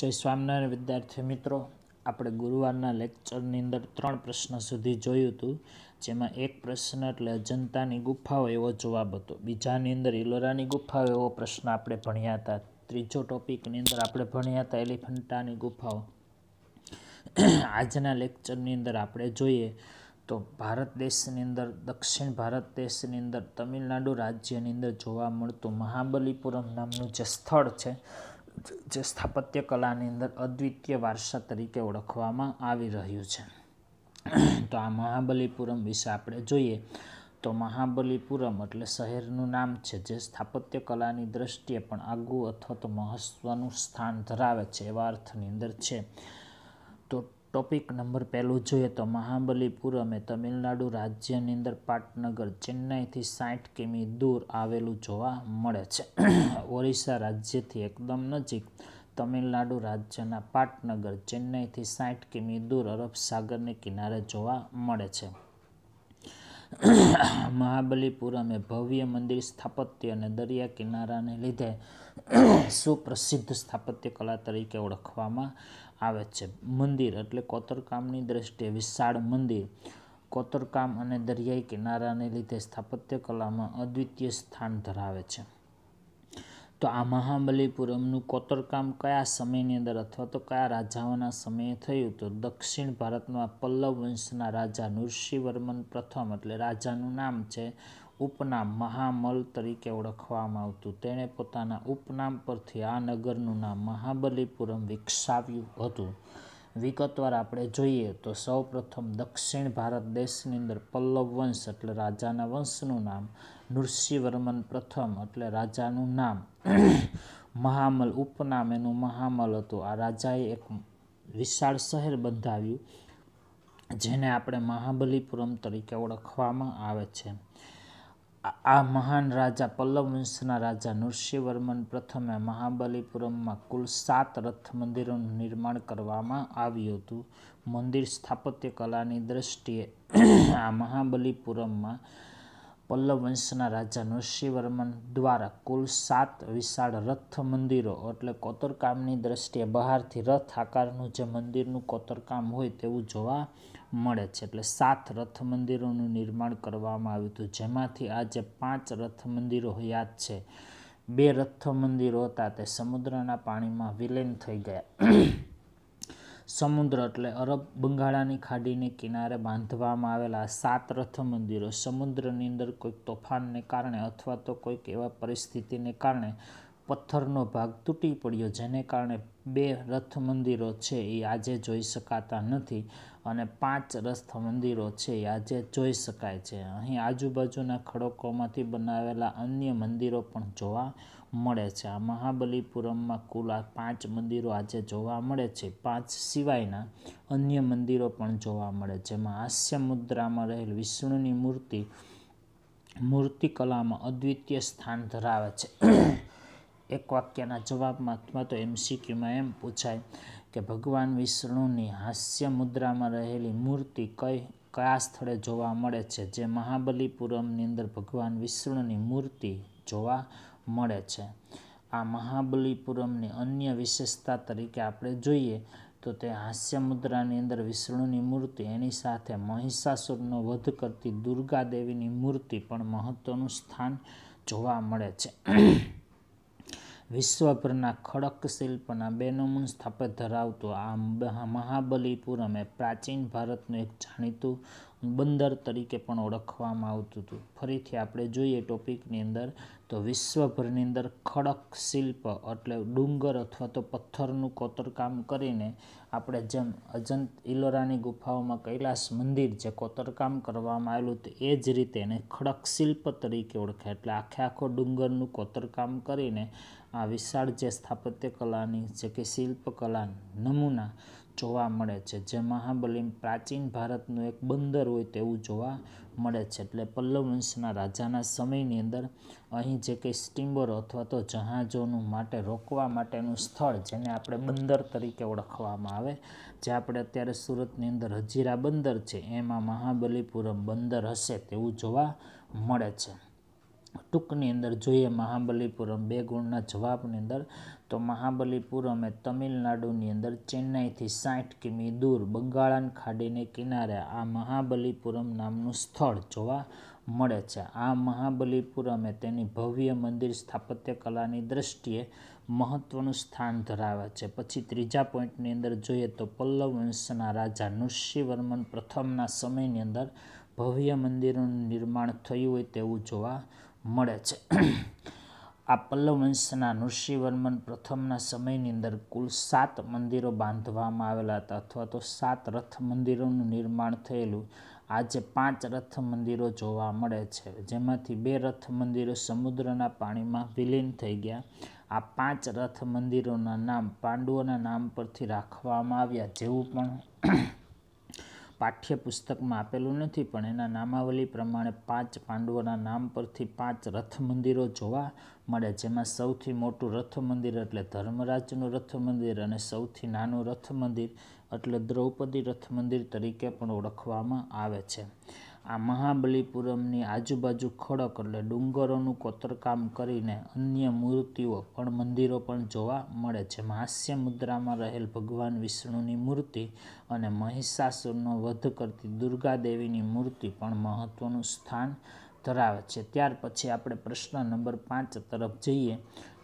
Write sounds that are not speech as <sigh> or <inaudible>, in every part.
જય સ્વામિનારાયણ વિદ્યાર્થી મિત્રો આપણે ગુરુવારના લેક્ચરની અંદર ત્રણ પ્રશ્ન સુધી જોયું હતું જેમાં એક પ્રશ્ન એટલે અજંતાની ગુફાઓ એવો જવાબ હતો બીજાની અંદર ઇલોરાની ગુફાઓ એવો પ્રશ્ન આપણે ભણ્યા હતા ત્રીજો ટોપિકની અંદર આપણે ભણ્યા હતા એલિફન્ટાની ગુફાઓ આજના લેક્ચરની અંદર આપણે જોઈએ તો ભારત દેશની અંદર દક્ષિણ ભારત દેશની અંદર તમિલનાડુ રાજ્યની અંદર જોવા મળતું મહાબલીપુરમ નામનું જે સ્થળ છે જે સ્થાપત્ય કલાની અંદર અદ્વિતીય વારસા તરીકે ઓળખવામાં આવી રહ્યું છે તો આ મહાબલીપુરમ વિશે આપણે જોઈએ તો મહાબલીપુરમ એટલે શહેરનું નામ છે જે સ્થાપત્ય કલાની દ્રષ્ટિએ પણ આગવું અથવા તો મહત્ત્વનું સ્થાન ધરાવે છે એવા અર્થની અંદર છે તો ટોપિક નંબર પહેલું જોઈએ તો મહાબલીપુરમે તમિલનાડુ રાજ્યની અંદર પાટનગર ચેન્નાઈથી સાઠ કિમી દૂર આવેલું જોવા મળે છે ઓરિસ્સા રાજ્યથી એકદમ નજીક તમિલનાડુ રાજ્યના પાટનગર ચેન્નાઈથી સાઠ કિમી દૂર અરબ સાગરને કિનારે જોવા મળે છે મહાબલીપુરમે ભવ્ય મંદિર સ્થાપત્ય અને દરિયા કિનારાને લીધે સુપ્રસિદ્ધ સ્થાપત્ય કલા તરીકે ઓળખવામાં આવે છે મંદિર એટલે કોતરકામની દ્રષ્ટિએ વિશાળ મંદિર કોતરકામ અને દરિયાઈ કિનારાને લીધે સ્થાપત્ય કલામાં અદ્વિતીય સ્થાન ધરાવે છે તો આ મહાબલીપુરમનું કોતરકામ કયા સમયની અંદર અથવા તો કયા રાજાઓના સમયે થયું તો દક્ષિણ ભારતમાં પલ્લવ વંશના રાજા નૃષિવર્મન પ્રથમ એટલે રાજાનું નામ છે ઉપનામ મહામલ તરીકે ઓળખવામાં આવતું તેણે પોતાના ઉપનામ પરથી આ નગરનું નામ મહાબલીપુરમ વિકસાવ્યું હતું વિગતવાર આપણે જોઈએ તો સૌપ્રથમ દક્ષિણ ભારત દેશની અંદર પલ્લવ વંશ એટલે રાજાના વંશનું નામ નૃસિંહવર્મન પ્રથમ એટલે રાજાનું નામ મહામલ ઉપનામ એનું મહામલ હતું આ રાજાએ એક વિશાળ શહેર બંધાવ્યું જેને આપણે મહાબલીપુરમ તરીકે ઓળખવામાં આવે છે આ મહાન રાજા પલ્લવ વંશના રાજા નૃસિંહવર્મન પ્રથમે મહાબલીપુરમમાં કુલ સાત રથ મંદિરોનું નિર્માણ કરવામાં આવ્યું હતું મંદિર સ્થાપત્ય કલાની દ્રષ્ટિએ આ મહાબલીપુરમમાં પલ્લવ વંશના રાજા નરસિંહવર્મન દ્વારા કુલ સાત વિશાળ રથ મંદિરો એટલે કોતરકામની દ્રષ્ટિએ બહારથી રથ આકારનું જે મંદિરનું કોતરકામ હોય તેવું જોવા મળે છે એટલે સાત રથ મંદિરોનું નિર્માણ કરવામાં આવ્યું હતું જેમાંથી આ જે પાંચ રથ મંદિરો યાદ છે બે રથ મંદિરો હતા તે સમુદ્રના પાણીમાં વિલીન થઈ ગયા સમુદ્ર એટલે અરબ બંગાળાની ખાડીને કિનારે બાંધવામાં આવેલા સાત રથ મંદિરો સમુદ્રની અંદર કોઈક તોફાનને કારણે અથવા તો કોઈક એવા પરિસ્થિતિને કારણે પથ્થરનો ભાગ તૂટી પડ્યો જેને કારણે બે રથ મંદિરો છે એ આજે જોઈ શકાતા નથી અને પાંચ રથ મંદિરો છે એ આજે જોઈ શકાય છે અહીં આજુબાજુના ખડકોમાંથી બનાવેલા અન્ય મંદિરો પણ જોવા મળે છે આ મહાબલીપુરમમાં કુલ આ પાંચ મંદિરો આજે જોવા મળે છે પાંચ સિવાયના અન્ય મંદિરો પણ જોવા મળે છે જેમાં હાસ્ય મુદ્રામાં રહેલ વિષ્ણુની મૂર્તિ મૂર્તિકલામાં અદ્વિતીય સ્થાન ધરાવે છે એક વાક્યના જવાબમાં અથવા તો એમસીક્યુમાં એમ પૂછાય કે ભગવાન વિષ્ણુની હાસ્ય મુદ્રામાં રહેલી મૂર્તિ કઈ કયા સ્થળે જોવા મળે છે જે મહાબલીપુરમની અંદર ભગવાન વિષ્ણુની મૂર્તિ જોવા મળે છે આ મહાબલીપુરમની અન્ય વિશેષતા તરીકે આપણે જોઈએ તો તે હાસ્ય મુદ્રાની અંદર વિષ્ણુની મૂર્તિ એની સાથે મહિષાસુરનો વધ કરતી દુર્ગાદેવીની મૂર્તિ પણ મહત્ત્વનું સ્થાન જોવા મળે છે વિશ્વભરના ખડક શિલ્પના બેનમૂન સ્થાપત્ય ધરાવતું આ મહાબલીપુરમ એ પ્રાચીન ભારતનું એક જાણીતું બંદર તરીકે પણ ઓળખવામાં આવતું હતું ફરીથી આપણે જોઈએ ટોપિકની અંદર તો વિશ્વભરની અંદર ખડક શિલ્પ એટલે ડુંગર અથવા તો પથ્થરનું કોતરકામ કરીને આપણે જેમ અજંત ઇલોરાની ગુફાઓમાં કૈલાસ મંદિર જે કોતરકામ કરવામાં આવેલું હતું એ જ રીતે એને ખડક શિલ્પ તરીકે ઓળખાય એટલે આખે આખો ડુંગરનું કોતરકામ કરીને આ વિશાળ જે સ્થાપત્ય કલાની જે કે શિલ્પકલા નમૂના જોવા મળે છે જે મહાબલિમ પ્રાચીન ભારતનું એક બંદર હોય તેવું જોવા મળે છે એટલે પલ્લવ વંશના રાજાના સમયની અંદર અહીં જે કંઈ સ્ટીમરો અથવા તો જહાજોનું માટે રોકવા માટેનું સ્થળ જેને આપણે બંદર તરીકે ઓળખવામાં આવે જે આપણે અત્યારે સુરતની અંદર હજીરા બંદર છે એમાં મહાબલીપુરમ બંદર હશે તેવું જોવા મળે છે ટૂંકની અંદર જોઈએ મહાબલીપુરમ બે ગુણના જવાબની અંદર તો મહાબલીપુરમ એ તમિલનાડુની અંદર ચેન્નાઈથી સાઠ કિમી દૂર બંગાળાન ખાડીને કિનારે આ મહાબલીપુરમ નામનું સ્થળ જોવા મળે છે આ મહાબલીપુરમે તેની ભવ્ય મંદિર સ્થાપત્ય કલાની દ્રષ્ટિએ મહત્વનું સ્થાન ધરાવે છે પછી ત્રીજા પોઈન્ટની અંદર જોઈએ તો પલ્લવ વંશના રાજા નૃષિવર્મન પ્રથમના સમયની અંદર ભવ્ય મંદિરોનું નિર્માણ થયું હોય તેવું જોવા મળે છે આ પલ્લવ વંશના નૃષિવર્મન પ્રથમના સમયની અંદર કુલ સાત મંદિરો બાંધવામાં આવેલા હતા અથવા તો સાત રથ મંદિરોનું નિર્માણ થયેલું આજે પાંચ રથ મંદિરો જોવા મળે છે જેમાંથી બે રથ મંદિરો સમુદ્રના પાણીમાં વિલીન થઈ ગયા આ પાંચ રથ મંદિરોના નામ પાંડવોના નામ પરથી રાખવામાં આવ્યા જેવું પણ પાઠ્યપુસ્તકમાં આપેલું નથી પણ એના નામાવલી પ્રમાણે પાંચ પાંડવોના નામ પરથી પાંચ રથ મંદિરો જોવા મળે જેમાં સૌથી મોટું રથ મંદિર એટલે ધર્મરાજનું રથ મંદિર અને સૌથી નાનું રથ મંદિર એટલે દ્રૌપદી રથ મંદિર તરીકે પણ ઓળખવામાં આવે છે આ મહાબલીપુરમની આજુબાજુ ખડક એટલે ડુંગરોનું કોતરકામ કરીને અન્ય મૂર્તિઓ પણ મંદિરો પણ જોવા મળે છે હાસ્ય મુદ્રામાં રહેલ ભગવાન વિષ્ણુની મૂર્તિ અને મહિષાસુરનો વધ કરતી દુર્ગાદેવીની મૂર્તિ પણ મહત્ત્વનું સ્થાન ધરાવે છે ત્યાર પછી આપણે પ્રશ્ન નંબર પાંચ તરફ જઈએ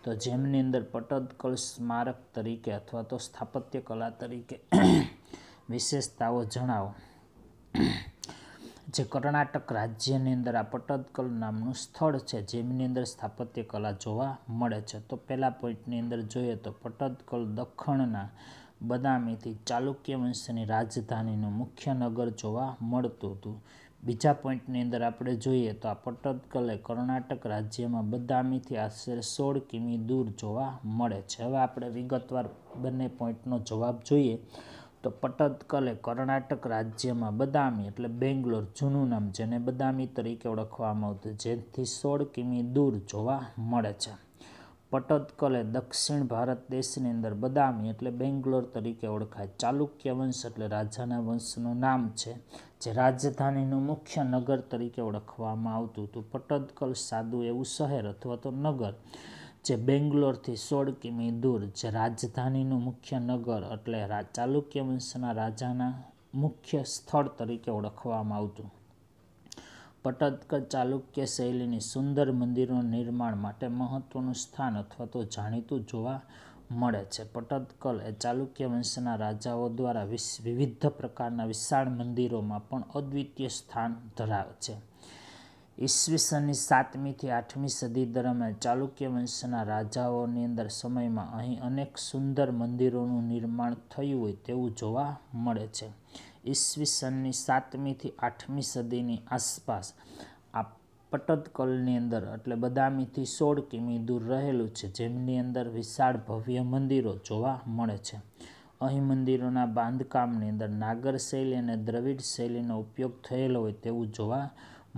તો જેમની અંદર પટદકળ સ્મારક તરીકે અથવા તો સ્થાપત્ય કલા તરીકે વિશેષતાઓ જણાવો જે કર્ણાટક રાજ્યની અંદર આ પટદકલ નામનું સ્થળ છે જેમની અંદર સ્થાપત્ય કલા જોવા મળે છે તો પહેલા પોઈન્ટની અંદર જોઈએ તો પટદકલ દખણના બદામીથી ચાલુક્ય વંશની રાજધાનીનું મુખ્ય નગર જોવા મળતું હતું બીજા પોઈન્ટની અંદર આપણે જોઈએ તો આ પટદકલ એ કર્ણાટક રાજ્યમાં બદામીથી આશરે સોળ કિમી દૂર જોવા મળે છે હવે આપણે વિગતવાર બંને પોઈન્ટનો જવાબ જોઈએ તો પટદકલે કર્ણાટક રાજ્યમાં બદામી એટલે બેંગ્લોર જૂનું નામ જેને બદામી તરીકે ઓળખવામાં આવતું જેથી સોળ કિમી દૂર જોવા મળે છે પટદકલે દક્ષિણ ભારત દેશની અંદર બદામી એટલે બેંગ્લોર તરીકે ઓળખાય ચાલુક્ય વંશ એટલે રાજાના વંશનું નામ છે જે રાજધાનીનું મુખ્ય નગર તરીકે ઓળખવામાં આવતું હતું પટદકલ સાદું એવું શહેર અથવા તો નગર જે બેંગ્લોરથી સોળ કિમી દૂર જે રાજધાનીનું મુખ્ય નગર એટલે ચાલુક્ય વંશના રાજાના મુખ્ય સ્થળ તરીકે ઓળખવામાં આવતું પટદકર ચાલુક્ય શૈલીની સુંદર મંદિરોનું નિર્માણ માટે મહત્વનું સ્થાન અથવા તો જાણીતું જોવા મળે છે પટદકલ એ ચાલુક્ય વંશના રાજાઓ દ્વારા વિશ વિવિધ પ્રકારના વિશાળ મંદિરોમાં પણ અદ્વિતીય સ્થાન ધરાવે છે ઈસવીસનની સાતમીથી આઠમી સદી દરમિયાન ચાલુક્ય વંશના રાજાઓની અંદર સમયમાં અહીં અનેક સુંદર મંદિરોનું નિર્માણ થયું હોય તેવું જોવા મળે છે ઈસવીસનની સાતમીથી આઠમી સદીની આસપાસ આ પટતકલની અંદર એટલે બદામીથી સોળ કિમી દૂર રહેલું છે જેમની અંદર વિશાળ ભવ્ય મંદિરો જોવા મળે છે અહીં મંદિરોના બાંધકામની અંદર નાગર શૈલી અને દ્રવિડ શૈલીનો ઉપયોગ થયેલો હોય તેવું જોવા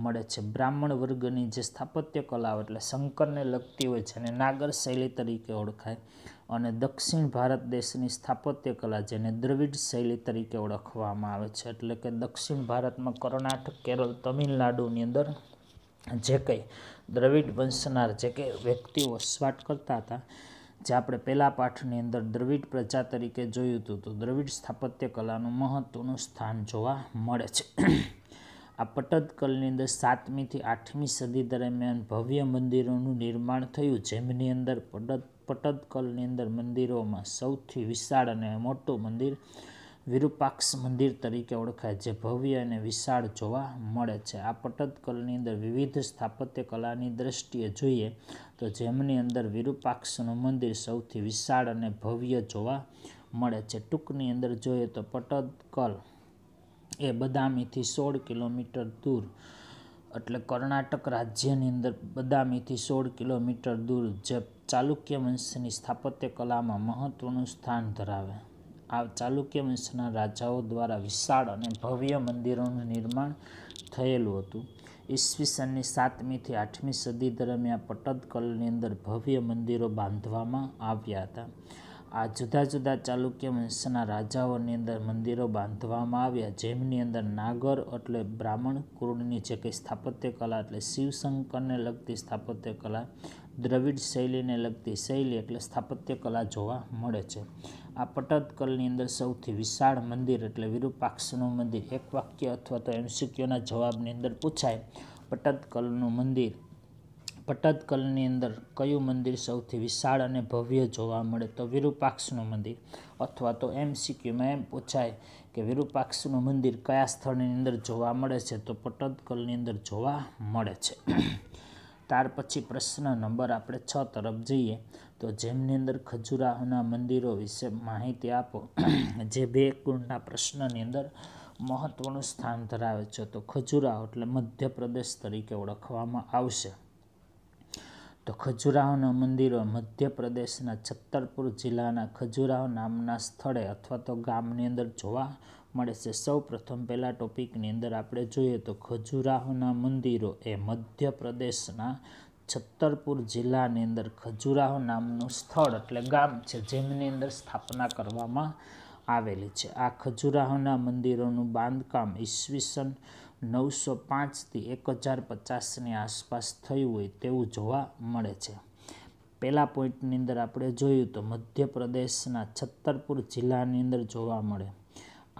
મળે છે બ્રાહ્મણ વર્ગની જે સ્થાપત્ય કલાઓ એટલે શંકરને લગતી હોય છે એને નાગર શૈલી તરીકે ઓળખાય અને દક્ષિણ ભારત દેશની સ્થાપત્ય કલા જેને દ્રવિડ શૈલી તરીકે ઓળખવામાં આવે છે એટલે કે દક્ષિણ ભારતમાં કર્ણાટક કેરળ તમિલનાડુની અંદર જે કંઈ દ્રવિડ વંશનાર જે કંઈ વ્યક્તિઓ વસવાટ કરતા હતા જે આપણે પહેલા પાઠની અંદર દ્રવિડ પ્રજા તરીકે જોયું હતું તો દ્રવિડ સ્થાપત્ય કલાનું મહત્ત્વનું સ્થાન જોવા મળે છે આ પટદકલની અંદર સાતમીથી આઠમી સદી દરમિયાન ભવ્ય મંદિરોનું નિર્માણ થયું જેમની અંદર પટદ પટદકલની અંદર મંદિરોમાં સૌથી વિશાળ અને મોટું મંદિર વિરૂપાક્ષ મંદિર તરીકે ઓળખાય જે ભવ્ય અને વિશાળ જોવા મળે છે આ પટદકલની અંદર વિવિધ સ્થાપત્ય કલાની દ્રષ્ટિએ જોઈએ તો જેમની અંદર વિરૂપાક્ષનું મંદિર સૌથી વિશાળ અને ભવ્ય જોવા મળે છે ટૂંકની અંદર જોઈએ તો પટદકલ એ બદામીથી સોળ કિલોમીટર દૂર એટલે કર્ણાટક રાજ્યની અંદર બદામીથી સોળ કિલોમીટર દૂર જે ચાલુક્ય વંશની સ્થાપત્ય કલામાં મહત્ત્વનું સ્થાન ધરાવે આ ચાલુક્ય વંશના રાજાઓ દ્વારા વિશાળ અને ભવ્ય મંદિરોનું નિર્માણ થયેલું હતું ઈસવીસનની સાતમીથી આઠમી સદી દરમિયાન પટદકલની અંદર ભવ્ય મંદિરો બાંધવામાં આવ્યા હતા આ જુદા જુદા ચાલુક્ય વંશના રાજાઓની અંદર મંદિરો બાંધવામાં આવ્યા જેમની અંદર નાગર એટલે બ્રાહ્મણ કુરુણની જે કંઈ સ્થાપત્ય કલા એટલે શિવશંકરને લગતી સ્થાપત્ય કલા દ્રવિડ શૈલીને લગતી શૈલી એટલે સ્થાપત્ય કલા જોવા મળે છે આ પટદકલની અંદર સૌથી વિશાળ મંદિર એટલે વિરૂપાક્ષનું મંદિર એક વાક્ય અથવા તો એમસીક્યુના જવાબની અંદર પૂછાય પટતકલનું મંદિર પટદકલની અંદર કયું મંદિર સૌથી વિશાળ અને ભવ્ય જોવા મળે તો વિરૂપાક્ષનું મંદિર અથવા તો એમ એમસીક્યુમાં એમ પૂછાય કે વિરૂપાક્ષનું મંદિર કયા સ્થળની અંદર જોવા મળે છે તો પટદકલની અંદર જોવા મળે છે <clears throat> ત્યાર પછી પ્રશ્ન નંબર આપણે છ તરફ જઈએ તો જેમની અંદર ખજુરાહોના મંદિરો વિશે માહિતી આપો <clears throat> જે બે ગુણના પ્રશ્નની અંદર મહત્ત્વનું સ્થાન ધરાવે છે તો ખજુરાહો એટલે મધ્યપ્રદેશ તરીકે ઓળખવામાં આવશે તો ખજુરાહોના મંદિરો મધ્યપ્રદેશના છત્તરપુર જિલ્લાના ખજુરાહો નામના સ્થળે અથવા તો ગામની અંદર જોવા મળે છે સૌ પ્રથમ પહેલા ટોપિકની અંદર આપણે જોઈએ તો ખજુરાહોના મંદિરો એ મધ્યપ્રદેશના છત્તરપુર જિલ્લાની અંદર ખજુરાહો નામનું સ્થળ એટલે ગામ છે જેમની અંદર સ્થાપના કરવામાં આવેલી છે આ ખજુરાહોના મંદિરોનું બાંધકામ ઈસવીસન નવસો પાંચથી એક હજાર પચાસની આસપાસ થયું હોય તેવું જોવા મળે છે પહેલા પોઈન્ટની અંદર આપણે જોયું તો મધ્યપ્રદેશના છત્તરપુર જિલ્લાની અંદર જોવા મળે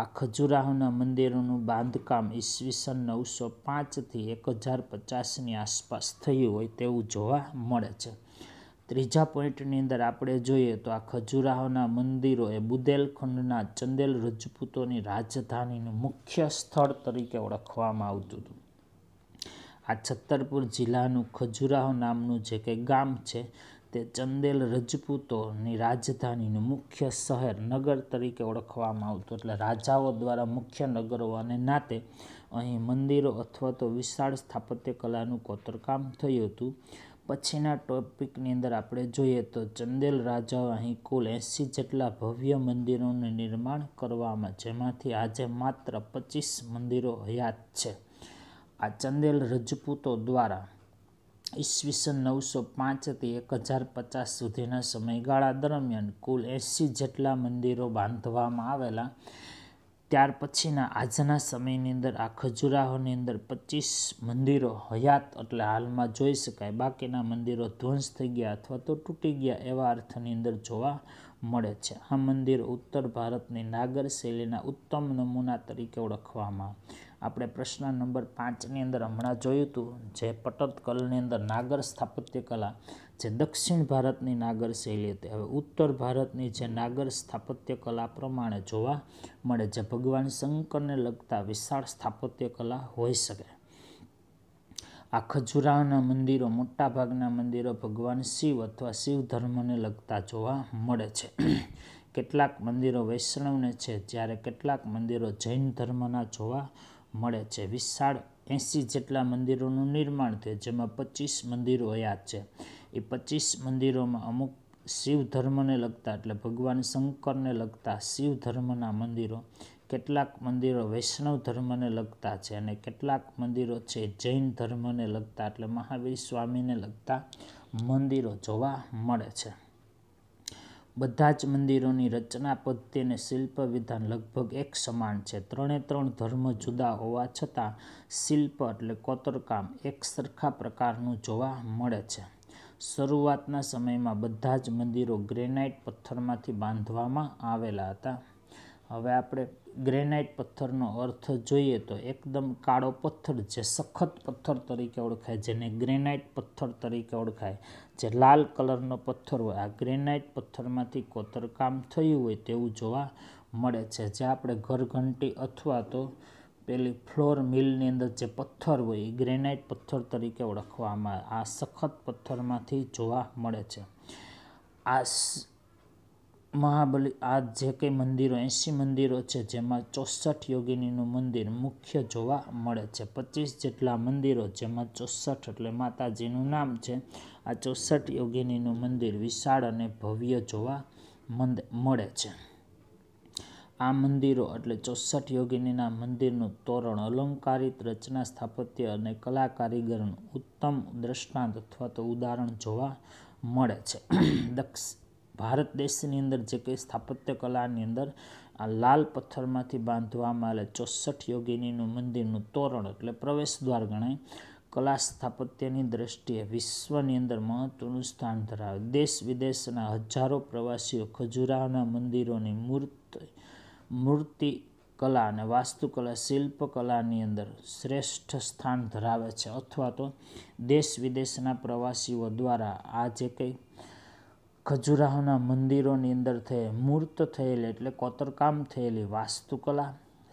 આ ખજુરાહોના મંદિરોનું બાંધકામ ઈસવીસન નવસો પાંચથી એક હજાર પચાસની આસપાસ થયું હોય તેવું જોવા મળે છે ત્રીજા પોઈન્ટની અંદર આપણે જોઈએ તો આ ખજુરાહોના મંદિરો એ બુદેલખંડના ચંદેલ રજપૂતોની રાજધાનીનું મુખ્ય સ્થળ તરીકે ઓળખવામાં આવતું હતું આ છત્તરપુર જિલ્લાનું ખજુરાહો નામનું જે કંઈ ગામ છે તે ચંદેલ રજપૂતોની રાજધાનીનું મુખ્ય શહેર નગર તરીકે ઓળખવામાં આવતું એટલે રાજાઓ દ્વારા મુખ્ય નગરો અને નાતે અહીં મંદિરો અથવા તો વિશાળ સ્થાપત્ય કલાનું કોતરકામ થયું હતું પછીના ટોપિકની અંદર આપણે જોઈએ તો ચંદેલ રાજાઓ અહીં કુલ એંસી જેટલા ભવ્ય મંદિરોનું નિર્માણ કરવામાં જેમાંથી આજે માત્ર પચીસ મંદિરો હયાત છે આ ચંદેલ રજપૂતો દ્વારા ઈસવીસન નવસો પાંચથી એક હજાર પચાસ સુધીના સમયગાળા દરમિયાન કુલ એંસી જેટલા મંદિરો બાંધવામાં આવેલા ત્યાર પછીના આજના સમયની અંદર આ ખજુરાહોની અંદર પચીસ મંદિરો હયાત એટલે હાલમાં જોઈ શકાય બાકીના મંદિરો ધ્વંસ થઈ ગયા અથવા તો તૂટી ગયા એવા અર્થની અંદર જોવા મળે છે આ મંદિર ઉત્તર ભારતની નાગર શૈલીના ઉત્તમ નમૂના તરીકે ઓળખવામાં આપણે પ્રશ્ન નંબર પાંચની અંદર હમણાં જોયું હતું જે પટરકલની અંદર નાગર સ્થાપત્ય કલા જે દક્ષિણ ભારતની નાગર શૈલી હતી હવે ઉત્તર ભારતની જે નાગર સ્થાપત્ય કલા પ્રમાણે જોવા મળે જે ભગવાન શંકરને લગતા વિશાળ સ્થાપત્ય કલા હોઈ શકે આ ખજુરાના મંદિરો મોટાભાગના મંદિરો ભગવાન શિવ અથવા શિવ ધર્મને લગતા જોવા મળે છે કેટલાક મંદિરો વૈષ્ણવને છે જ્યારે કેટલાક મંદિરો જૈન ધર્મના જોવા મળે છે વિશાળ એંસી જેટલા મંદિરોનું નિર્માણ થયું જેમાં પચીસ મંદિરો યાદ છે એ પચીસ મંદિરોમાં અમુક શિવ ધર્મને લગતા એટલે ભગવાન શંકરને લગતા શિવ ધર્મના મંદિરો કેટલાક મંદિરો વૈષ્ણવ ધર્મને લગતા છે અને કેટલાક મંદિરો છે જૈન ધર્મને લગતા એટલે મહાવીર સ્વામીને લગતા મંદિરો જોવા મળે છે બધા જ મંદિરોની રચના પદ્ધતિ અને શિલ્પ વિધાન લગભગ એક સમાન છે ત્રણે ત્રણ ધર્મ જુદા હોવા છતાં શિલ્પ એટલે કોતરકામ એક સરખા પ્રકારનું જોવા મળે છે શરૂઆતના સમયમાં બધા જ મંદિરો ગ્રેનાઇટ પથ્થરમાંથી બાંધવામાં આવેલા હતા હવે આપણે ગ્રેનાઇટ પથ્થરનો અર્થ જોઈએ તો એકદમ કાળો પથ્થર જે સખત પથ્થર તરીકે ઓળખાય જેને ગ્રેનાઇટ પથ્થર તરીકે ઓળખાય જે લાલ કલરનો પથ્થર હોય આ ગ્રેનાઇટ પથ્થરમાંથી કોતરકામ થયું હોય તેવું જોવા મળે છે જે આપણે ઘરઘંટી અથવા તો પેલી ફ્લોર મિલની અંદર જે પથ્થર હોય એ ગ્રેનાઇટ પથ્થર તરીકે ઓળખવામાં આ સખત પથ્થરમાંથી જોવા મળે છે આ મહાબલી આ જે કંઈ મંદિરો એંસી મંદિરો છે જેમાં ચોસઠ યોગિનીનું મંદિર મુખ્ય જોવા મળે છે પચીસ જેટલા મંદિરો જેમાં ચોસઠ એટલે માતાજીનું નામ છે આ ચોસઠ યોગિનીનું મંદિર વિશાળ અને ભવ્ય જોવા મંદ મળે છે આ મંદિરો એટલે ચોસઠ યોગિનીના મંદિરનું તોરણ અલંકારિત રચના સ્થાપત્ય અને કલા કારીગરનું ઉત્તમ દ્રષ્ટાંત અથવા તો ઉદાહરણ જોવા મળે છે દક્ષ ભારત દેશની અંદર જે કંઈ સ્થાપત્ય કલાની અંદર આ લાલ પથ્થરમાંથી બાંધવામાં આવેલા ચોસઠ યોગિનીનું મંદિરનું તોરણ એટલે પ્રવેશ દ્વાર ગણાય કલા સ્થાપત્યની દ્રષ્ટિએ વિશ્વની અંદર મહત્ત્વનું સ્થાન ધરાવે દેશ વિદેશના હજારો પ્રવાસીઓ ખજુરાહના મંદિરોની મૂર્તિ મૂર્તિ કલા અને વાસ્તુકલા શિલ્પકલાની અંદર શ્રેષ્ઠ સ્થાન ધરાવે છે અથવા તો દેશ વિદેશના પ્રવાસીઓ દ્વારા આ જે કંઈ ખજુરાહોના મંદિરોની અંદર થઈ મૂર્ત થયેલી એટલે કોતરકામ થયેલી વાસ્તુકલા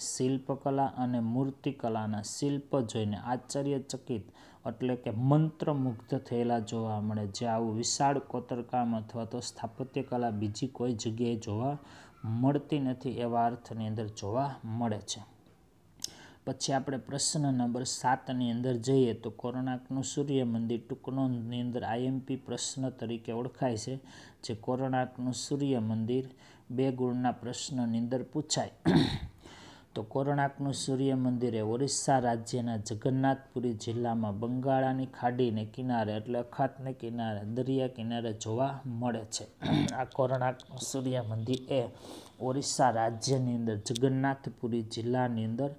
શિલ્પકલા અને મૂર્તિકલાના શિલ્પ જોઈને આશ્ચર્યચકિત એટલે કે મંત્રમુગ્ધ થયેલા જોવા મળે જે આવું વિશાળ કોતરકામ અથવા તો સ્થાપત્યકલા બીજી કોઈ જગ્યાએ જોવા મળતી નથી એવા અર્થની અંદર જોવા મળે છે પછી આપણે પ્રશ્ન નંબર સાતની અંદર જઈએ તો કોરોનાકનું સૂર્ય મંદિર ટૂંકનોંધની અંદર આઈએમપી પ્રશ્ન તરીકે ઓળખાય છે જે કોરોનાકનું સૂર્ય મંદિર બે ગુણના પ્રશ્નની અંદર પૂછાય તો કોરોનાકનું સૂર્ય મંદિર એ ઓરિસ્સા રાજ્યના જગન્નાથપુરી જિલ્લામાં બંગાળાની ખાડીને કિનારે એટલે અખાતને કિનારે દરિયા કિનારે જોવા મળે છે આ કોરોનાકનું સૂર્ય મંદિર એ ઓરિસ્સા રાજ્યની અંદર જગન્નાથપુરી જિલ્લાની અંદર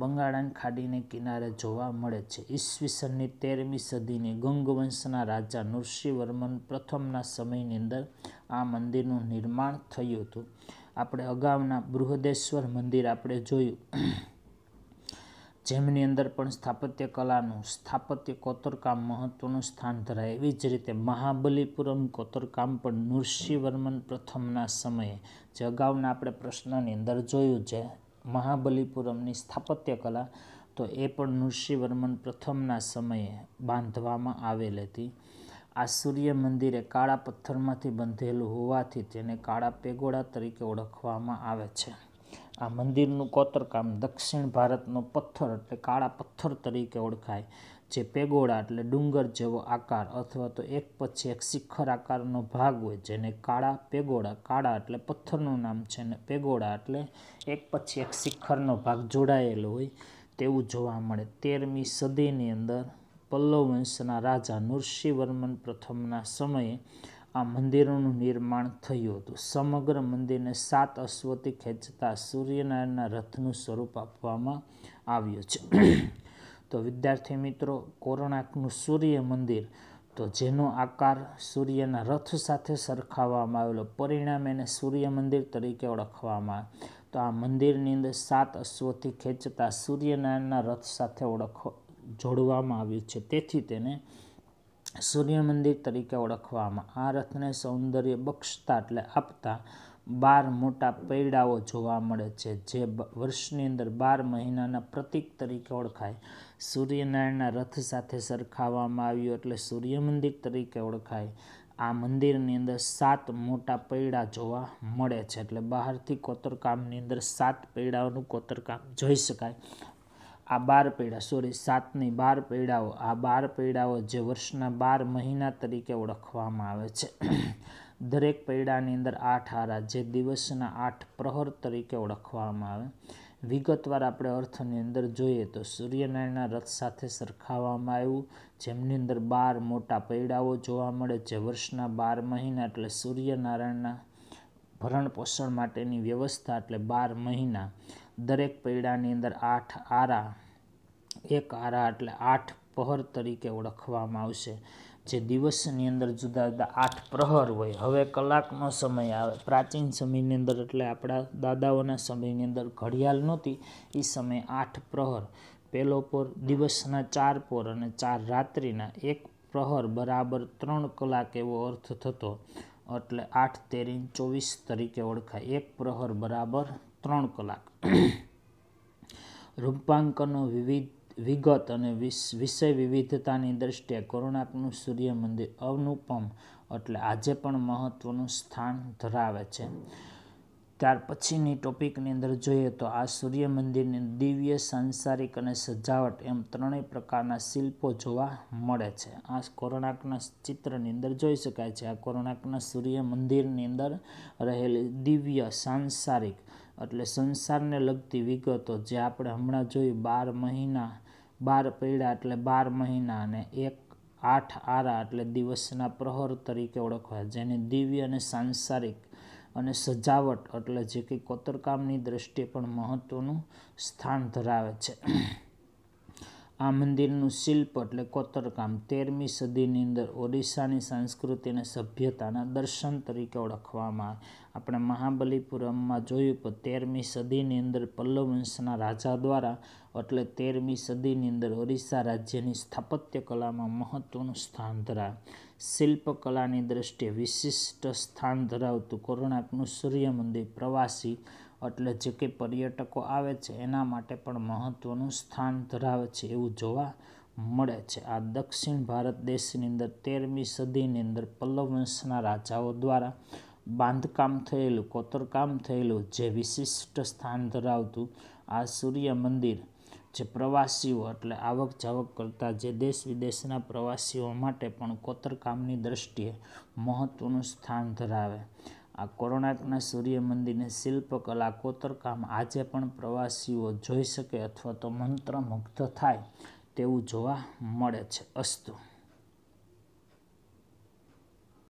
બંગાળાન ખાડીને કિનારે જોવા મળે છે ઈસવીસનની તેરમી સદીની ગંગવંશના રાજા નૃસિંહવર્મન પ્રથમના સમયની અંદર આ મંદિરનું નિર્માણ થયું હતું આપણે અગાઉના બૃહદેશ્વર મંદિર આપણે જોયું જેમની અંદર પણ સ્થાપત્ય કલાનું સ્થાપત્ય કોતરકામ મહત્વનું સ્થાન ધરાય એવી જ રીતે મહાબલીપુરમ કોતરકામ પણ નૃસિંહવર્મન પ્રથમના સમયે જે અગાઉના આપણે પ્રશ્નની અંદર જોયું છે મહાબલીપુરમની સ્થાપત્ય કલા તો એ પણ નૃષિવર્મન પ્રથમના સમયે બાંધવામાં આવેલ હતી આ સૂર્ય મંદિરે કાળા પથ્થરમાંથી બંધેલું હોવાથી તેને કાળા પેગોડા તરીકે ઓળખવામાં આવે છે આ મંદિરનું કોતરકામ દક્ષિણ ભારતનો પથ્થર એટલે કાળા પથ્થર તરીકે ઓળખાય જે પેગોડા એટલે ડુંગર જેવો આકાર અથવા તો એક પછી એક શિખર આકારનો ભાગ હોય જેને કાળા પેગોડા કાળા એટલે પથ્થરનું નામ છે અને પેગોડા એટલે એક પછી એક શિખરનો ભાગ જોડાયેલો હોય તેવું જોવા મળે તેરમી સદીની અંદર પલ્લવ વંશના રાજા નૃસિંહવર્મન પ્રથમના સમયે આ મંદિરોનું નિર્માણ થયું હતું સમગ્ર મંદિરને સાત અશ્વથી ખેંચતા સૂર્યનારાયણના રથનું સ્વરૂપ આપવામાં આવ્યું છે તો વિદ્યાર્થી મિત્રો કોરણાકનું સૂર્ય મંદિર તો જેનો આકાર સૂર્યના રથ સાથે સરખાવવામાં આવેલો પરિણામે એને સૂર્ય મંદિર તરીકે ઓળખવામાં આવે તો આ મંદિરની અંદર સાત અશ્વથી ખેંચતા સૂર્યનારાયણના રથ સાથે ઓળખ જોડવામાં આવ્યું છે તેથી તેને સૂર્ય મંદિર તરીકે ઓળખવામાં આ રથને સૌંદર્ય બક્ષતા એટલે આપતા બાર મોટા પૈડાઓ જોવા મળે છે જે વર્ષની અંદર બાર મહિનાના પ્રતીક તરીકે ઓળખાય સૂર્યનારાયણના રથ સાથે સરખાવવામાં આવ્યું એટલે સૂર્ય મંદિર તરીકે ઓળખાય આ મંદિરની અંદર સાત મોટા પૈડા જોવા મળે છે એટલે બહારથી કોતરકામની અંદર સાત પૈડાઓનું કોતરકામ જોઈ શકાય આ બાર પૈડા સોરી સાતની બાર પૈડાઓ આ બાર પૈડાઓ જે વર્ષના બાર મહિના તરીકે ઓળખવામાં આવે છે દરેક પૈડાની અંદર આઠ આરા જે દિવસના આઠ પ્રહર તરીકે ઓળખવામાં આવે વિગતવાર આપણે અર્થની અંદર જોઈએ તો સૂર્યનારાયણના રથ સાથે સરખાવવામાં આવ્યું જેમની અંદર બાર મોટા પૈડાઓ જોવા મળે જે વર્ષના બાર મહિના એટલે સૂર્યનારાયણના ભરણ પોષણ માટેની વ્યવસ્થા એટલે બાર મહિના દરેક પૈડાની અંદર આઠ આરા એક આરા એટલે આઠ પહર તરીકે ઓળખવામાં આવશે જે દિવસની અંદર જુદા જુદા આઠ પ્રહર હોય હવે કલાકનો સમય આવે પ્રાચીન સમયની અંદર એટલે આપણા દાદાઓના સમયની અંદર ઘડિયાળ નહોતી એ સમય આઠ પ્રહર પહેલો પોર દિવસના ચાર પોર અને ચાર રાત્રિના એક પ્રહર બરાબર ત્રણ કલાક એવો અર્થ થતો એટલે આઠ તેરી ચોવીસ તરીકે ઓળખાય એક પ્રહર બરાબર ત્રણ કલાક રૂપાંકનો વિવિધ વિગત અને વિષય વિવિધતાની દ્રષ્ટિએ કોણાર્કનું સૂર્ય મંદિર અનુપમ એટલે આજે પણ મહત્ત્વનું સ્થાન ધરાવે છે ત્યાર પછીની ટોપિકની અંદર જોઈએ તો આ સૂર્ય મંદિરની દિવ્ય સાંસારિક અને સજાવટ એમ ત્રણેય પ્રકારના શિલ્પો જોવા મળે છે આ કોરોનાકના ચિત્રની અંદર જોઈ શકાય છે આ કોરોનાકના સૂર્ય મંદિરની અંદર રહેલી દિવ્ય સાંસારિક એટલે સંસારને લગતી વિગતો જે આપણે હમણાં જોઈ બાર મહિના બાર પૈડા એટલે બાર મહિના અને એક આઠ આરા એટલે દિવસના પ્રહર તરીકે ઓળખવા જેને દિવ્ય અને સાંસારિક અને સજાવટ એટલે જે કંઈ કોતરકામની દ્રષ્ટિએ પણ મહત્ત્વનું સ્થાન ધરાવે છે આ મંદિરનું શિલ્પ એટલે કોતરકામ તેરમી સદીની અંદર ઓડિશાની સંસ્કૃતિ અને સભ્યતાના દર્શન તરીકે ઓળખવામાં આવે આપણે મહાબલીપુરમમાં જોયું તો તેરમી સદીની અંદર પલ્લવ વંશના રાજા દ્વારા એટલે તેરમી સદીની અંદર ઓરિસ્સા રાજ્યની સ્થાપત્ય કલામાં મહત્ત્વનું સ્થાન ધરાવે શિલ્પકલાની દૃષ્ટિએ વિશિષ્ટ સ્થાન ધરાવતું કોર્ણાકનું સૂર્ય મંદિર પ્રવાસી એટલે જે કંઈ પર્યટકો આવે છે એના માટે પણ મહત્ત્વનું સ્થાન ધરાવે છે એવું જોવા મળે છે આ દક્ષિણ ભારત દેશની અંદર તેરમી સદીની અંદર પલ્લવ વંશના રાજાઓ દ્વારા બાંધકામ થયેલું કોતરકામ થયેલું જે વિશિષ્ટ સ્થાન ધરાવતું આ સૂર્ય મંદિર જે પ્રવાસીઓ એટલે આવક જાવક કરતાં જે દેશ વિદેશના પ્રવાસીઓ માટે પણ કોતરકામની દ્રષ્ટિએ મહત્ત્વનું સ્થાન ધરાવે આ કોરોનાકના સૂર્ય મંદિરની શિલ્પકલા કોતરકામ આજે પણ પ્રવાસીઓ જોઈ શકે અથવા તો મંત્રમુગ્ધ થાય તેવું જોવા મળે છે અસ્તુ